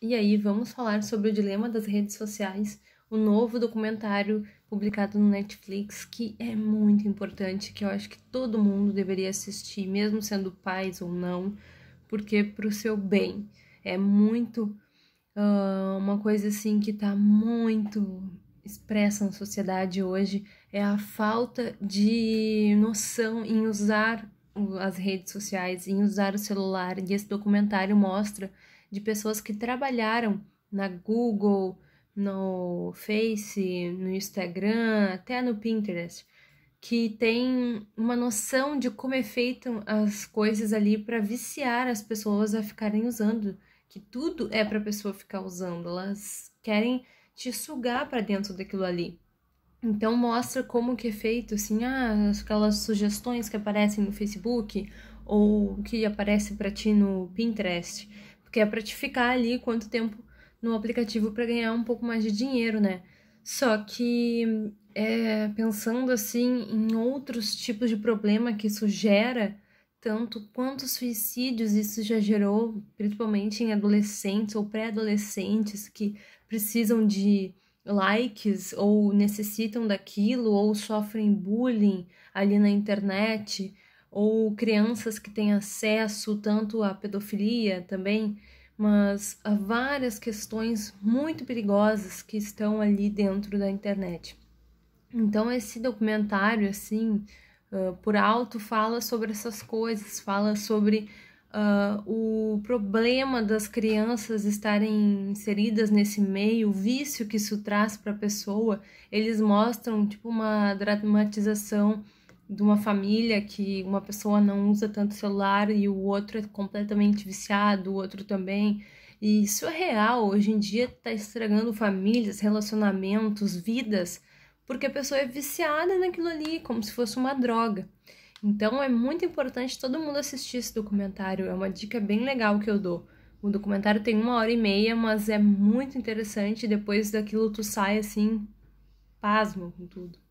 E aí vamos falar sobre o dilema das redes sociais, o um novo documentário publicado no Netflix que é muito importante, que eu acho que todo mundo deveria assistir, mesmo sendo pais ou não, porque é para o seu bem é muito uh, uma coisa assim que está muito expressa na sociedade hoje é a falta de noção em usar as redes sociais, em usar o celular, e esse documentário mostra de pessoas que trabalharam na Google, no Face, no Instagram, até no Pinterest, que tem uma noção de como é feito as coisas ali para viciar as pessoas a ficarem usando, que tudo é para a pessoa ficar usando, elas querem te sugar para dentro daquilo ali. Então mostra como que é feito, assim, ah, aquelas sugestões que aparecem no Facebook ou que aparece para ti no Pinterest porque é para te ficar ali quanto tempo no aplicativo para ganhar um pouco mais de dinheiro, né? Só que é, pensando assim em outros tipos de problema que isso gera, tanto quantos suicídios isso já gerou, principalmente em adolescentes ou pré-adolescentes que precisam de likes ou necessitam daquilo ou sofrem bullying ali na internet ou crianças que têm acesso tanto à pedofilia também, mas a várias questões muito perigosas que estão ali dentro da internet. Então esse documentário assim, uh, por alto fala sobre essas coisas, fala sobre uh, o problema das crianças estarem inseridas nesse meio, o vício que isso traz para a pessoa. Eles mostram tipo uma dramatização de uma família que uma pessoa não usa tanto celular e o outro é completamente viciado, o outro também. E isso é real, hoje em dia está estragando famílias, relacionamentos, vidas, porque a pessoa é viciada naquilo ali, como se fosse uma droga. Então é muito importante todo mundo assistir esse documentário, é uma dica bem legal que eu dou. O documentário tem uma hora e meia, mas é muito interessante, depois daquilo tu sai assim, pasmo com tudo.